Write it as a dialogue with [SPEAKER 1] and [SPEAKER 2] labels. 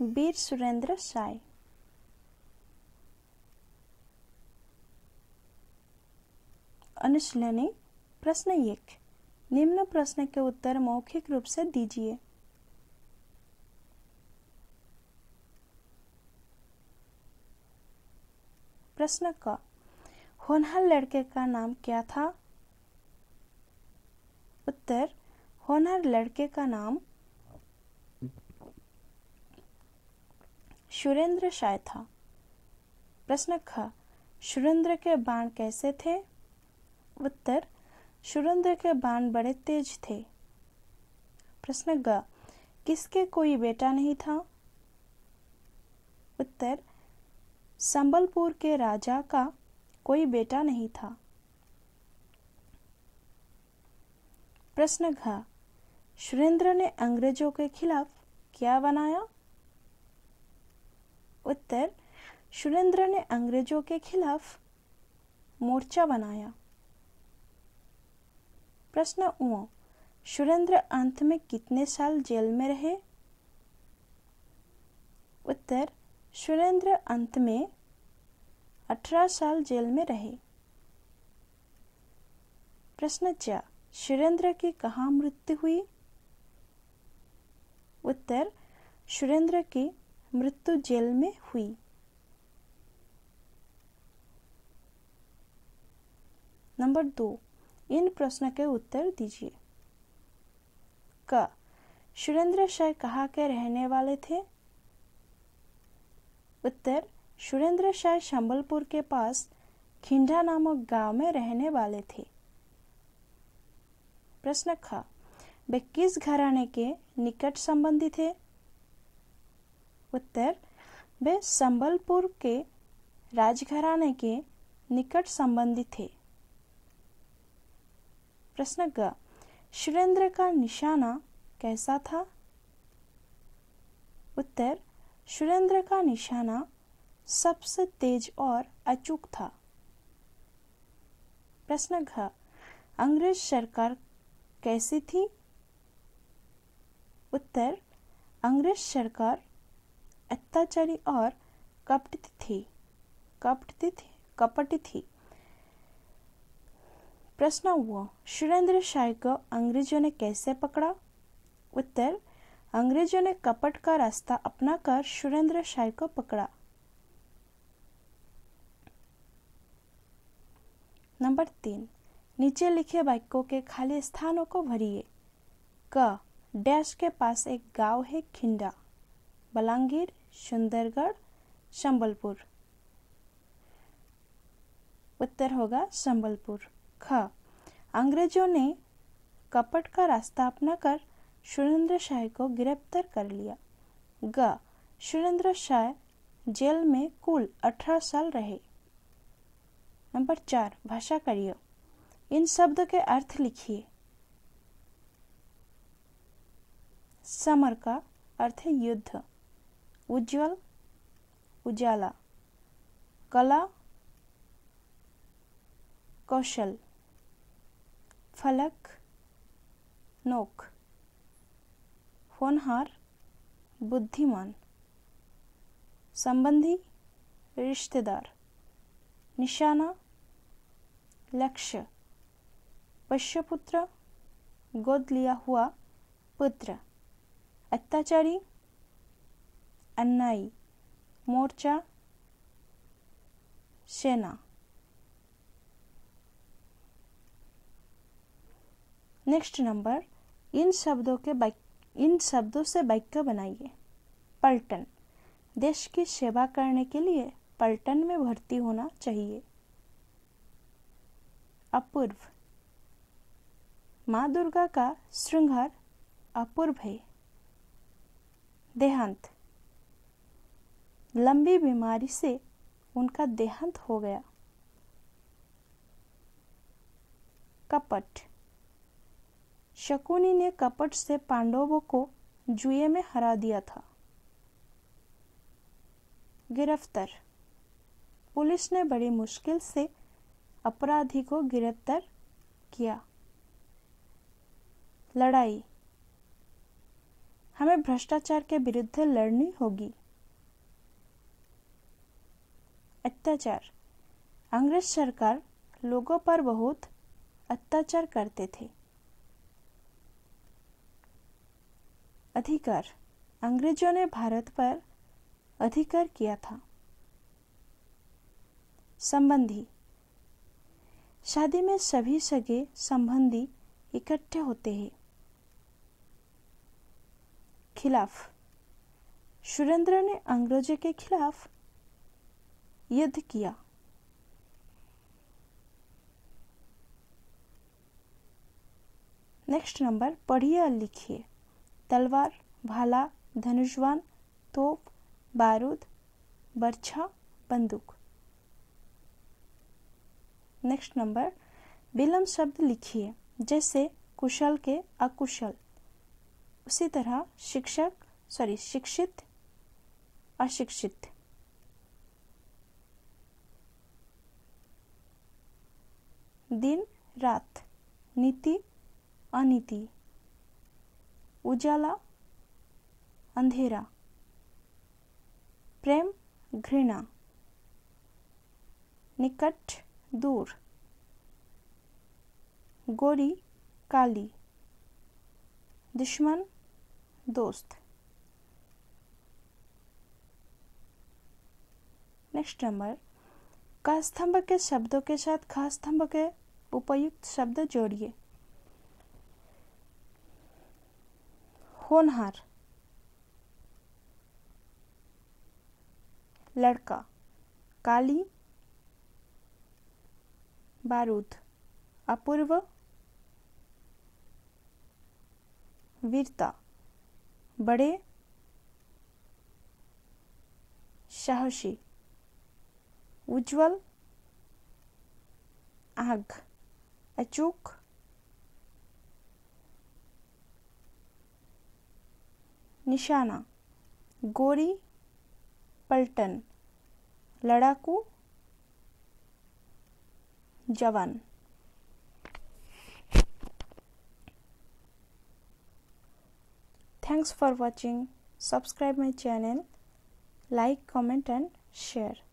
[SPEAKER 1] वीर सुरेंद्र साय अनुशीलनी प्रश्न एक निम्न प्रश्न के उत्तर मौखिक रूप से दीजिए प्रश्न क होनहार लड़के का नाम क्या था उत्तर होनहार लड़के का नाम सुरेंद्र शाय था प्रश्न ख सुरेंद्र के बाण कैसे थे उत्तर सुरेंद्र के बाण बड़े तेज थे प्रश्न ग किसके कोई बेटा नहीं था उत्तर संबलपुर के राजा का कोई बेटा नहीं था प्रश्न घ सुरेंद्र ने अंग्रेजों के खिलाफ क्या बनाया उत्तर सुरेंद्र ने अंग्रेजों के खिलाफ मोर्चा बनाया प्रश्न सुरेंद्र अंत में कितने साल जेल में रहे उत्तर सुरेंद्र अंत में अठारह साल जेल में रहे प्रश्न चार सुरेंद्र की कहा मृत्यु हुई उत्तर सुरेंद्र की मृत्यु जेल में हुई नंबर दो इन प्रश्न के उत्तर दीजिए क सुरेंद्र शाह कहा के रहने वाले थे उत्तर सुरेंद्र शाह संबलपुर के पास खिंडा नामक गांव में रहने वाले थे प्रश्न ख वे किस घराने के निकट संबंधी थे उत्तर वे संबलपुर के राजघराने के निकट संबंधी थे प्रश्न ग सुरेंद्र का निशाना कैसा था उत्तर सुरेंद्र का निशाना सबसे तेज और अचूक था प्रश्न घ अंग्रेज सरकार कैसी थी उत्तर अंग्रेज सरकार अत्याचारी और कपटित थे कपटित थे कपट थी प्रश्न हुआ सुरेंद्र शाही को अंग्रेजों ने कैसे पकड़ा उत्तर अंग्रेजों ने कपट का रास्ता अपनाकर सुरेंद्र शाही को पकड़ा नंबर तीन नीचे लिखे वाक्यों के खाली स्थानों को भरिए क डैश के पास एक गांव है खिंडा बलांगीर सुंदरगढ़ संबलपुर उत्तर होगा संबलपुर ख अंग्रेजों ने कपट का रास्ता अपना कर सुरेंद्र शाह को गिरफ्तार कर लिया ग सुरेंद्र शाह जेल में कुल अठारह साल रहे नंबर चार भाषा करियो इन शब्द के अर्थ लिखिए समर का अर्थ युद्ध उज्जवल उजाला कला कौशल फलक नोक होनहार बुद्धिमान संबंधी रिश्तेदार निशाना लक्ष्य पश्यपुत्र गोद लिया हुआ पुत्र अत्याचारी अन्नाई मोर्चा सेना नेक्स्ट नंबर इन शब्दों के इन शब्दों से वाक्य बनाइए पलटन देश की सेवा करने के लिए पलटन में भर्ती होना चाहिए अपूर्व माँ दुर्गा का श्रृंगार अपूर्व है देहांत लंबी बीमारी से उनका देहांत हो गया कपट शकुनी ने कपट से पांडवों को जुए में हरा दिया था गिरफ्तार पुलिस ने बड़ी मुश्किल से अपराधी को गिरफ्तार किया लड़ाई हमें भ्रष्टाचार के विरुद्ध लड़नी होगी अत्याचार अंग्रेज सरकार लोगों पर बहुत अत्याचार करते थे अधिकार अंग्रेजों ने भारत पर अधिकार किया था संबंधी शादी में सभी सगे संबंधी इकट्ठे होते हैं खिलाफ सुरेंद्र ने अंग्रेजों के खिलाफ युद्ध किया नेक्स्ट नंबर पढ़िए और लिखिए तलवार भाला धनुष्वान तोप बारूद बर्छा बंदूक नेक्स्ट नंबर विलम्ब शब्द लिखिए जैसे कुशल के अकुशल उसी तरह शिक्षक सॉरी शिक्षित अशिक्षित दिन रात नीति अनीति उजाला अंधेरा प्रेम घृणा निकट दूर गोरी काली दुश्मन दोस्त नेक्स्ट नंबर का स्तंभ के शब्दों के साथ खास स्तंभ के उपयुक्त शब्द जोड़िए होनहार लड़का काली बारूद अपूर्व वीरता बड़े साहसी उज्जवल आग अचूक निशाना गोरी पलटन लड़ाकू जवान thanks for watching subscribe my channel like comment and share